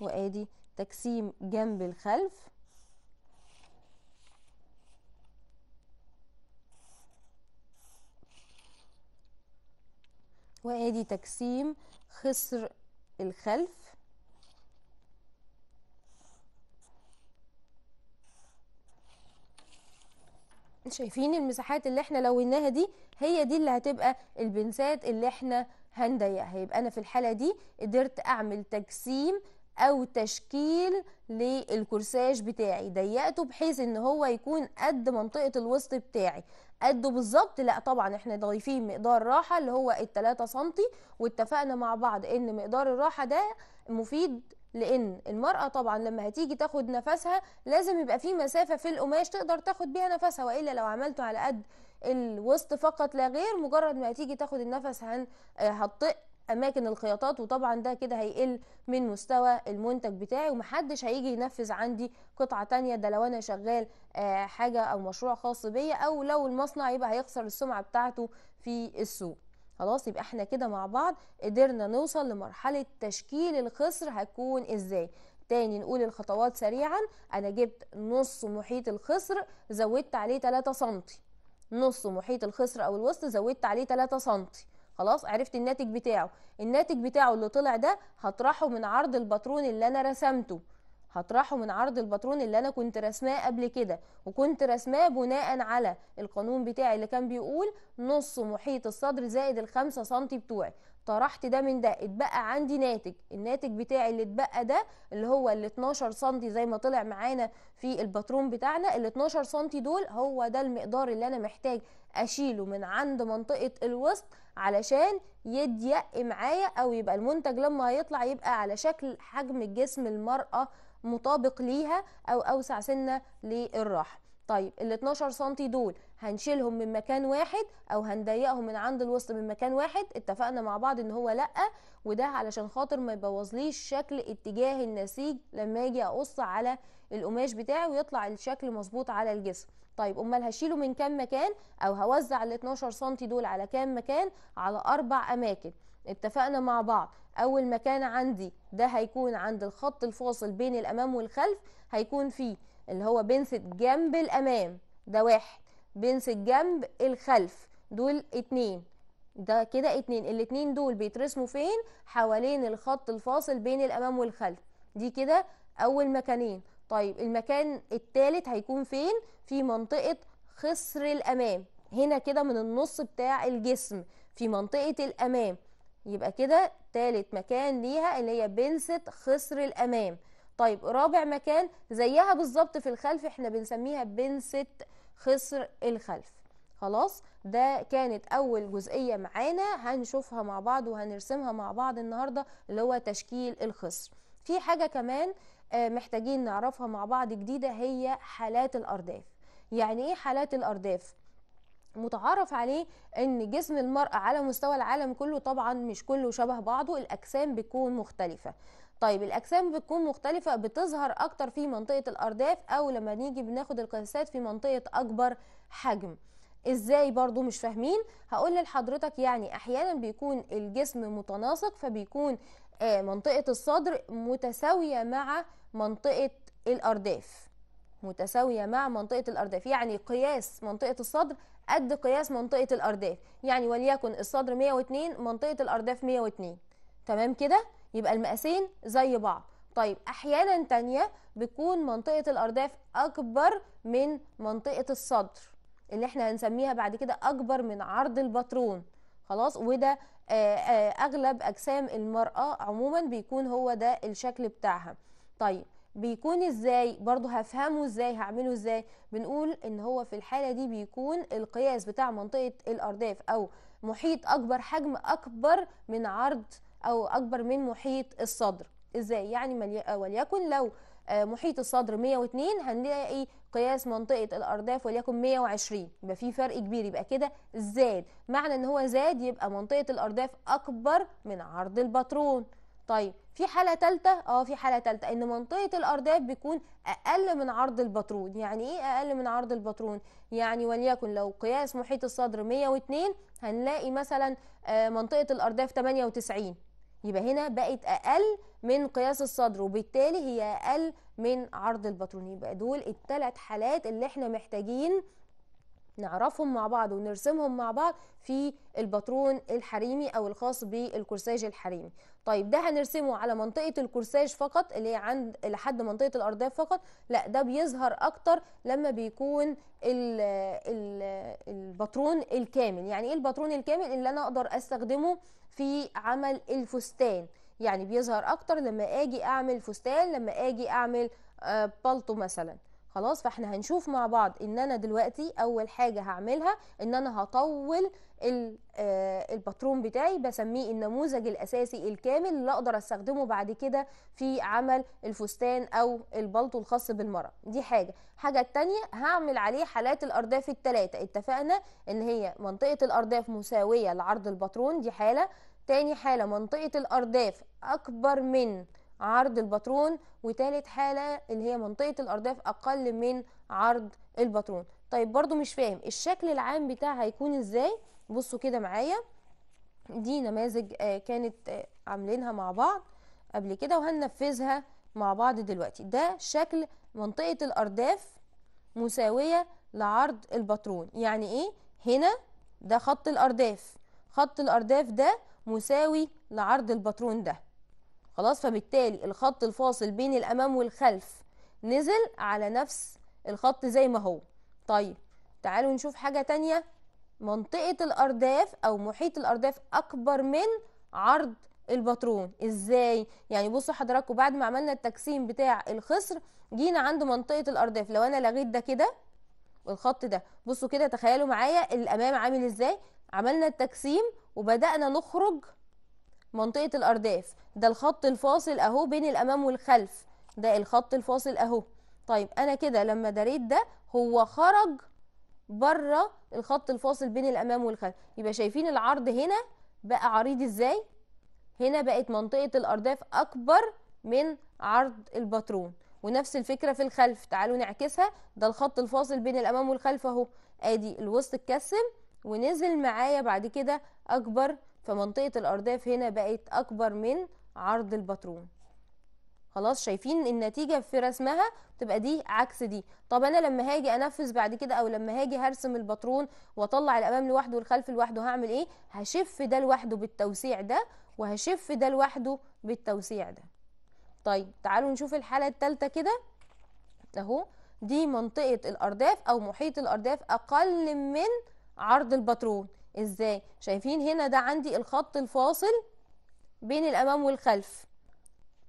وادي تقسيم جنب الخلف وادي تجسيم خصر الخلف شايفين المساحات اللي احنا لونها دي هي دي اللي هتبقى البنسات اللي احنا هنضيقها يبقى انا في الحاله دي قدرت اعمل تجسيم او تشكيل للكورساج بتاعي ضيقته بحيث ان هو يكون قد منطقه الوسط بتاعي قده بالظبط لا طبعا احنا ضايفين مقدار راحه اللي هو ال 3 سم واتفقنا مع بعض ان مقدار الراحه ده مفيد لان المراه طبعا لما هتيجي تاخد نفسها لازم يبقى في مسافه في القماش تقدر تاخد بيها نفسها والا لو عملته على قد الوسط فقط لا غير مجرد ما هتيجي تاخد النفس هن هتطق اماكن الخياطات وطبعا ده كده هيقل من مستوى المنتج بتاعي ومحدش هيجي ينفذ عندي قطعه تانية ده لو انا شغال آه، حاجه او مشروع خاص بيا او لو المصنع يبقى هيخسر السمعه بتاعته في السوق خلاص يبقى احنا كده مع بعض قدرنا نوصل لمرحله تشكيل الخصر هتكون ازاي تاني نقول الخطوات سريعا انا جبت نص محيط الخصر زودت عليه 3 سم نص محيط الخصر او الوسط زودت عليه 3 سم خلاص عرفت الناتج بتاعه الناتج بتاعه اللي طلع ده هطرحه من عرض الباترون اللي انا رسمته هطرحه من عرض الباترون اللي انا كنت رسماه قبل كده وكنت رسماه بناء على القانون بتاعي اللي كان بيقول نص محيط الصدر زائد الخمسة سنتي بتوعي طرحت ده من ده اتبقى عندي ناتج الناتج بتاعي اللي اتبقى ده اللي هو ال 12 سم زي ما طلع معانا في الباترون بتاعنا ال 12 سم دول هو ده المقدار اللي انا محتاج اشيله من عند منطقه الوسط علشان يضيق معايا او يبقى المنتج لما هيطلع يبقى على شكل حجم جسم المراه مطابق ليها او اوسع سنه للراحه طيب ال 12 سم دول هنشيلهم من مكان واحد او هنضيقهم من عند الوسط من مكان واحد اتفقنا مع بعض ان هو لا وده علشان خاطر ما يبوظليش شكل اتجاه النسيج لما اجي اقص على القماش بتاعي ويطلع الشكل مظبوط على الجسم طيب امال هشيله من كام مكان او هوزع ال 12 سم دول على كام مكان على اربع اماكن اتفقنا مع بعض اول مكان عندي ده هيكون عند الخط الفاصل بين الامام والخلف هيكون فيه اللي هو بنسة جنب الامام ده واحد بنسة جنب الخلف دول اتنين ده كده اتنين الاتنين دول بيترسموا فين حوالين الخط الفاصل بين الامام والخلف دي كده اول مكانين طيب المكان التالت هيكون فين في منطقة خصر الامام هنا كده من النص بتاع الجسم في منطقة الامام يبقى كده تالت مكان ليها اللي هي بنسة خصر الامام طيب رابع مكان زيها بالظبط في الخلف احنا بنسميها بنسة خصر الخلف خلاص ده كانت اول جزئيه معانا هنشوفها مع بعض وهنرسمها مع بعض النهارده اللي هو تشكيل الخصر في حاجه كمان آه، محتاجين نعرفها مع بعض جديده هي حالات الارداف يعني ايه حالات الارداف متعارف عليه ان جسم المرأة على مستوى العالم كله طبعا مش كله شبه بعضه الاجسام بتكون مختلفة طيب الاجسام بتكون مختلفه بتظهر اكتر في منطقه الارداف او لما نيجي بناخد القياسات في منطقه اكبر حجم ازاي برضو مش فاهمين هقول لحضرتك يعني احيانا بيكون الجسم متناسق فبيكون آه، منطقه الصدر متساويه مع منطقه الارداف متساويه مع منطقه الارداف يعني قياس منطقه الصدر قد قياس منطقه الارداف يعني وليكن الصدر 102 منطقه الارداف 102 تمام كده يبقى المقاسين زي بعض طيب احيانا تانية بتكون منطقه الارداف اكبر من منطقه الصدر اللي احنا هنسميها بعد كده اكبر من عرض البطرون خلاص وده آه، آه، اغلب اجسام المراه عموما بيكون هو ده الشكل بتاعها طيب بيكون ازاي برضو هفهمه ازاي هعمله ازاي بنقول ان هو في الحاله دي بيكون القياس بتاع منطقه الارداف او محيط اكبر حجم اكبر من عرض او اكبر من محيط الصدر ازاي يعني وليكن لو آه، محيط الصدر 102 هنلاقي قياس منطقه الارداف وليكن 120 يبقى في فرق كبير يبقى كده زاد معنى ان هو زاد يبقى منطقه الارداف اكبر من عرض الباترون طيب في حاله ثالثه اه في حاله ثالثه ان منطقه الارداف بيكون اقل من عرض الباترون يعني ايه اقل من عرض الباترون يعني وليكن لو قياس محيط الصدر 102 هنلاقي مثلا آه، منطقه الارداف 98 يبقى هنا بقت اقل من قياس الصدر وبالتالي هي اقل من عرض البطن يبقى دول الثلاث حالات اللي احنا محتاجين نعرفهم مع بعض ونرسمهم مع بعض في الباترون الحريمي او الخاص بالكورساج الحريمي طيب ده هنرسمه على منطقه الكورساج فقط اللي هي عند لحد منطقه الارداف فقط لا ده بيظهر اكتر لما بيكون الباترون الكامل يعني ايه الباترون الكامل اللي انا اقدر استخدمه في عمل الفستان يعني بيظهر اكتر لما اجي اعمل فستان لما اجي اعمل آه، بالطو مثلا خلاص فاحنا هنشوف مع بعض ان انا دلوقتي اول حاجه هعملها ان انا هطول آه، الباترون بتاعي بسميه النموذج الاساسي الكامل اللي اقدر استخدمه بعد كده في عمل الفستان او البلطو الخاص بالمرأة دي حاجه الحاجه التانية هعمل عليه حالات الارداف التلاتة اتفقنا ان هي منطقه الارداف مساويه لعرض الباترون دي حاله تاني حاله منطقه الارداف اكبر من عرض الباترون وتالت حاله اللي هي منطقه الارداف اقل من عرض الباترون طيب برضو مش فاهم الشكل العام بتاعها هيكون ازاي بصوا كده معايا دي نماذج آه، كانت آه، عاملينها مع بعض قبل كده وهننفذها مع بعض دلوقتي ده شكل منطقه الارداف مساويه لعرض الباترون يعني ايه هنا ده خط الارداف خط الارداف ده مساوي لعرض الباترون ده خلاص فبالتالي الخط الفاصل بين الامام والخلف نزل على نفس الخط زي ما هو طيب تعالوا نشوف حاجة تانية منطقة الارداف او محيط الارداف اكبر من عرض الباترون ازاي يعني بصوا حضراتكم بعد ما عملنا التقسيم بتاع الخصر جينا عند منطقة الارداف لو انا لغيت ده كده الخط ده بصوا كده تخيلوا معايا الامام عامل ازاي عملنا التقسيم وبدأنا نخرج منطقة الأرداف ده الخط الفاصل أهو بين الأمام والخلف ده الخط الفاصل أهو طيب أنا كده لما دريت ده هو خرج بره الخط الفاصل بين الأمام والخلف يبقى شايفين العرض هنا بقى عريض إزاي هنا بقت منطقة الأرداف أكبر من عرض الباترون ونفس الفكرة في الخلف تعالوا نعكسها ده الخط الفاصل بين الأمام والخلف أهو آدي الوسط اتكسم ونزل معايا بعد كده أكبر فمنطقه الارداف هنا بقت اكبر من عرض الباترون خلاص شايفين النتيجه في رسمها تبقى دي عكس دي طب انا لما هاجي انفذ بعد كده او لما هاجي هرسم الباترون واطلع الامام لوحده والخلف لوحده هعمل ايه هشف ده لوحده بالتوسيع ده وهشف ده لوحده بالتوسيع ده طيب تعالوا نشوف الحاله الثالثه كده اهو دي منطقه الارداف او محيط الارداف اقل من عرض الباترون ازاي شايفين هنا ده عندي الخط الفاصل بين الامام والخلف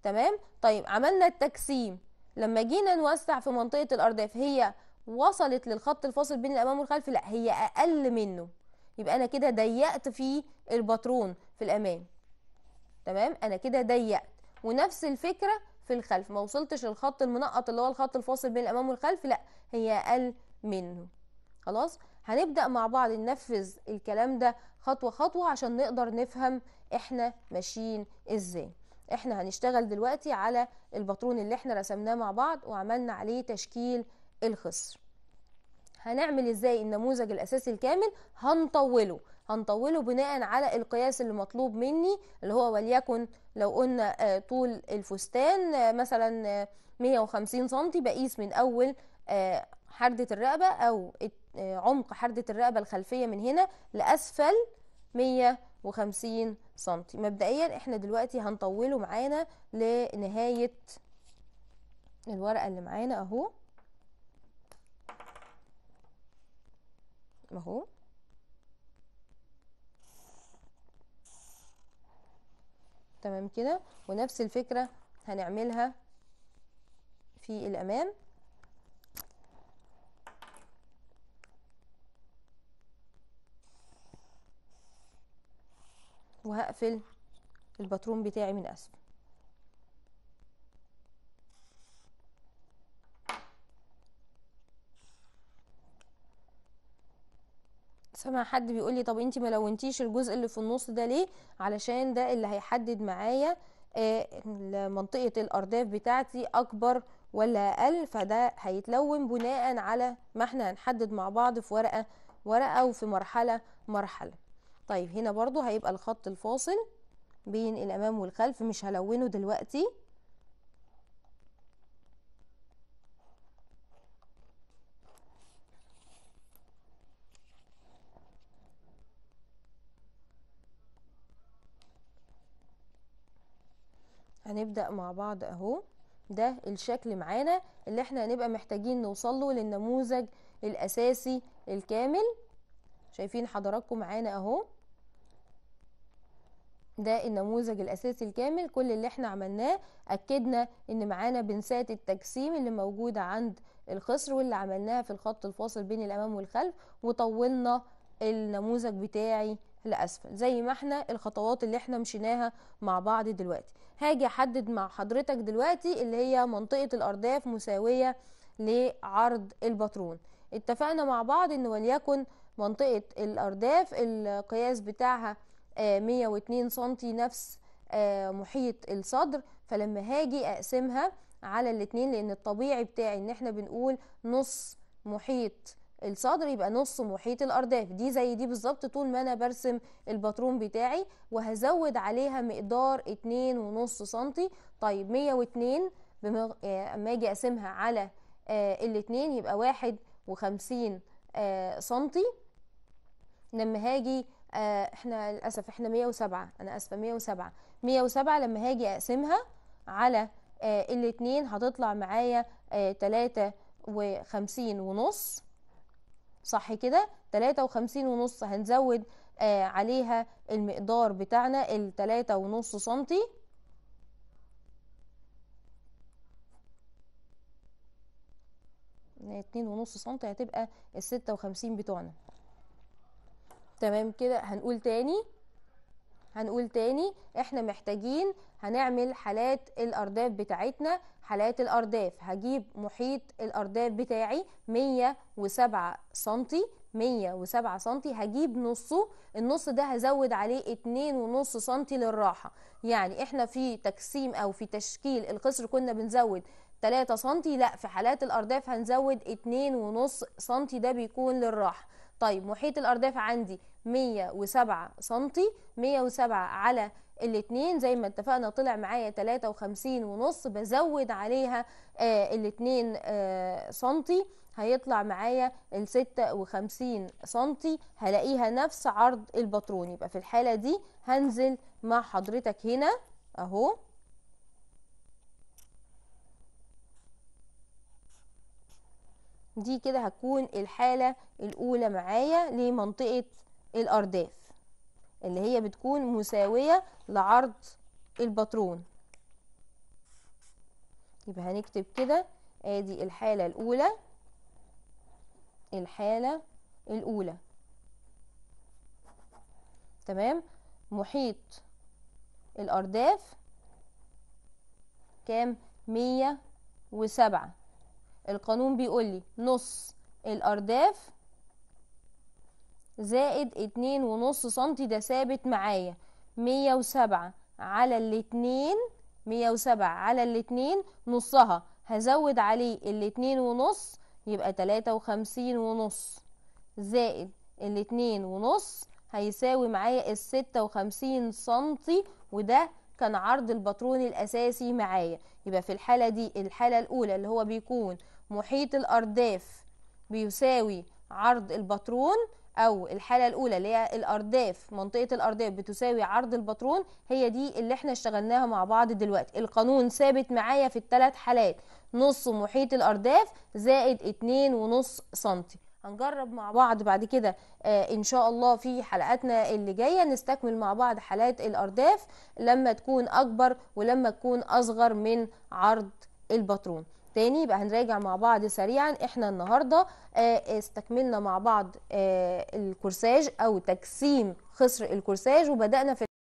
تمام طيب عملنا التجسيم لما جينا نوسع في منطقه الارداف هي وصلت للخط الفاصل بين الامام والخلف لا هي اقل منه يبقى انا كده ضيقت في الباترون في الامام تمام انا كده ضيقت ونفس الفكره في الخلف ما وصلتش للخط المنقط اللي هو الخط الفاصل بين الامام والخلف لا هي اقل منه خلاص هنبدأ مع بعض ننفذ الكلام ده خطوة خطوة عشان نقدر نفهم احنا ماشيين ازاي احنا هنشتغل دلوقتي على الباترون اللي احنا رسمناه مع بعض وعملنا عليه تشكيل الخصر هنعمل ازاي النموذج الاساسي الكامل هنطوله هنطوله بناء على القياس اللي مطلوب مني اللي هو وليكن لو قلنا آه، طول الفستان آه، مثلا 150 آه، سم بقيس من اول حردة الرقبة أو آه، عمق حردة الرقبة الخلفية من هنا لأسفل 150 سنتي مبدئيا احنا دلوقتي هنطوله معانا لنهاية الورقة اللي معانا اهو اهو تمام كده ونفس الفكرة هنعملها في الامام وهقفل الباترون بتاعي من اسفل سمع حد بيقول لي طب انت ما لونتيش الجزء اللي في النص ده ليه علشان ده اللي هيحدد معايا آه، منطقه الارداف بتاعتي اكبر ولا اقل فده هيتلون بناء على ما احنا هنحدد مع بعض في ورقه ورقه وفي مرحله مرحله طيب هنا برضو هيبقى الخط الفاصل بين الامام والخلف مش هلونه دلوقتي هنبدأ مع بعض اهو ده الشكل معانا اللي احنا هنبقى محتاجين نوصل له للنموذج الاساسي الكامل شايفين حضراتكم معانا اهو ده النموذج الاساسي الكامل كل اللي احنا عملناه اكدنا ان معانا بنسات التجسيم اللي موجوده عند الخصر واللي عملناها في الخط الفاصل بين الامام والخلف وطولنا النموذج بتاعي لاسفل زي ما احنا الخطوات اللي احنا مشيناها مع بعض دلوقتي هاجي احدد مع حضرتك دلوقتي اللي هي منطقه الارداف مساويه لعرض الباترون اتفقنا مع بعض ان وليكن منطقه الارداف القياس بتاعها 102 آه، سم نفس آه، محيط الصدر فلما هاجي اقسمها على الاتنين لان الطبيعي بتاعي ان احنا بنقول نص محيط الصدر يبقى نص محيط الارداف دي زي دي بالظبط طول ما انا برسم الباترون بتاعي وهزود عليها مقدار اتنين ونص سنتي طيب 102 واتنين بمغ... آه، اما اجي اقسمها على الاثنين الاتنين يبقى واحد وخمسين سنتي لما هاجي آه، احنا للاسف احنا 107 انا اسفه 107 107 لما هاجي اقسمها على آه، الاتنين هتطلع معايا 53 آه، ونص صح كده 53 ونص هنزود عليها المقدار بتاعنا ال 3 ونص سنتي يعني اتنين ونص سنتي هتبقى الستة وخمسين بتوعنا تمام كده هنقول تاني هنقول تاني احنا محتاجين هنعمل حالات الارداف بتاعتنا حالات الارداف هجيب محيط الارداف بتاعي 107 سنتي 107 سنتي هجيب نصه النص ده هزود عليه 2.5 سنتي للراحه يعني احنا في تقسيم او في تشكيل القصر كنا بنزود 3 سنتي لا في حالات الارداف هنزود 2.5 سنتي ده بيكون للراحه طيب محيط الارداف عندي 107 سم 107 على الاثنين زي ما اتفقنا طلع معايا 53 ونص بزود عليها آه، الاثنين آه، سم هيطلع معايا ال 56 سم هلاقيها نفس عرض البطرون يبقى في الحاله دي هنزل مع حضرتك هنا اهو دي كده هتكون الحاله الاولى معايا لمنطقه الارداف اللي هي بتكون مساويه لعرض الباترون يبقى هنكتب كده ادي الحاله الاولى الحاله الاولى تمام محيط الارداف كام مية وسبعة القانون بيقول لي نص الارداف زائد اتنين ونص سنتي ده ثابت معايا مية وسبعة على الاتنين مية وسبعة على الاتنين نصها هزود عليه الاتنين ونص يبقى تلاتة وخمسين ونص زائد الاتنين ونص هيساوي معايا الستة وخمسين سنتي وده كان عرض الباترون الأساسي معايا يبقى في الحالة دي الحالة الأولى اللي هو بيكون محيط الأرداف بيساوي عرض الباترون او الحاله الاولى اللي هي الارداف منطقه الارداف بتساوي عرض الباترون هي دي اللي احنا اشتغلناها مع بعض دلوقتي القانون ثابت معايا في الثلاث حالات نص محيط الارداف زائد اتنين ونص سنتي هنجرب مع بعض بعد كده آه ان شاء الله في حلقاتنا اللي جايه نستكمل مع بعض حالات الارداف لما تكون اكبر ولما تكون اصغر من عرض الباترون تاني يبقى هنراجع مع بعض سريعا احنا النهارده آه، استكملنا مع بعض آه، الكورساج او تجسيم خصر الكورساج وبدانا في